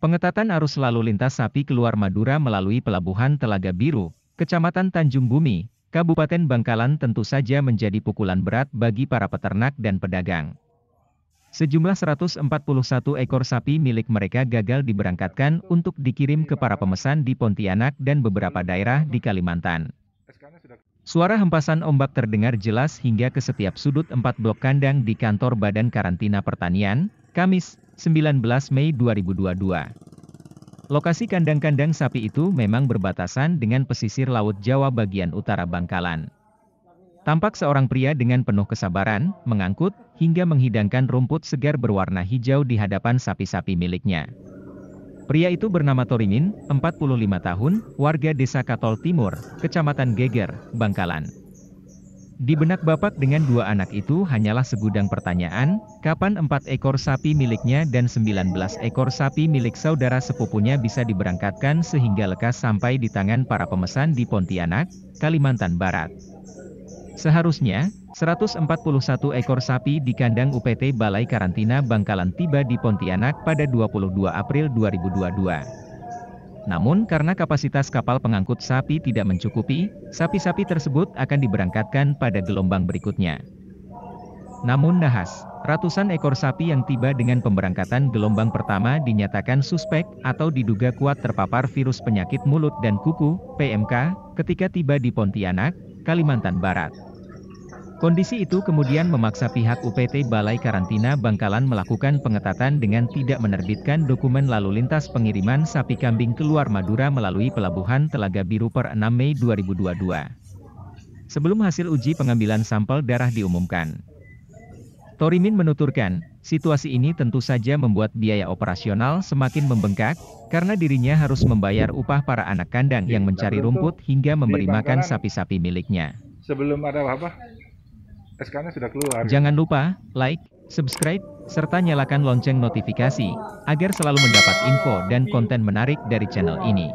Pengetatan arus lalu lintas sapi keluar Madura melalui Pelabuhan Telaga Biru, Kecamatan Tanjung Bumi, Kabupaten Bangkalan tentu saja menjadi pukulan berat bagi para peternak dan pedagang. Sejumlah 141 ekor sapi milik mereka gagal diberangkatkan untuk dikirim ke para pemesan di Pontianak dan beberapa daerah di Kalimantan. Suara hempasan ombak terdengar jelas hingga ke setiap sudut empat blok kandang di kantor Badan Karantina Pertanian, Kamis, 19 Mei 2022. Lokasi kandang-kandang sapi itu memang berbatasan dengan pesisir Laut Jawa bagian utara Bangkalan. Tampak seorang pria dengan penuh kesabaran, mengangkut, hingga menghidangkan rumput segar berwarna hijau di hadapan sapi-sapi miliknya. Pria itu bernama Torimin, 45 tahun, warga desa Katol Timur, Kecamatan Geger, Bangkalan. Di benak Bapak dengan dua anak itu hanyalah segudang pertanyaan, kapan empat ekor sapi miliknya dan 19 ekor sapi milik saudara sepupunya bisa diberangkatkan sehingga lekas sampai di tangan para pemesan di Pontianak, Kalimantan Barat. Seharusnya, 141 ekor sapi di kandang UPT Balai Karantina Bangkalan tiba di Pontianak pada 22 April 2022. Namun karena kapasitas kapal pengangkut sapi tidak mencukupi, sapi-sapi tersebut akan diberangkatkan pada gelombang berikutnya. Namun nahas, ratusan ekor sapi yang tiba dengan pemberangkatan gelombang pertama dinyatakan suspek atau diduga kuat terpapar virus penyakit mulut dan kuku (PMK) ketika tiba di Pontianak, Kalimantan Barat. Kondisi itu kemudian memaksa pihak UPT Balai Karantina Bangkalan melakukan pengetatan dengan tidak menerbitkan dokumen lalu lintas pengiriman sapi kambing keluar Madura melalui pelabuhan Telaga Biru per 6 Mei 2022. Sebelum hasil uji pengambilan sampel darah diumumkan. Torimin menuturkan, situasi ini tentu saja membuat biaya operasional semakin membengkak, karena dirinya harus membayar upah para anak kandang yang mencari rumput hingga memberi makan sapi-sapi miliknya. Sebelum ada apa? SK-nya sudah keluar. Jangan lupa like, subscribe, serta nyalakan lonceng notifikasi agar selalu mendapat info dan konten menarik dari channel ini.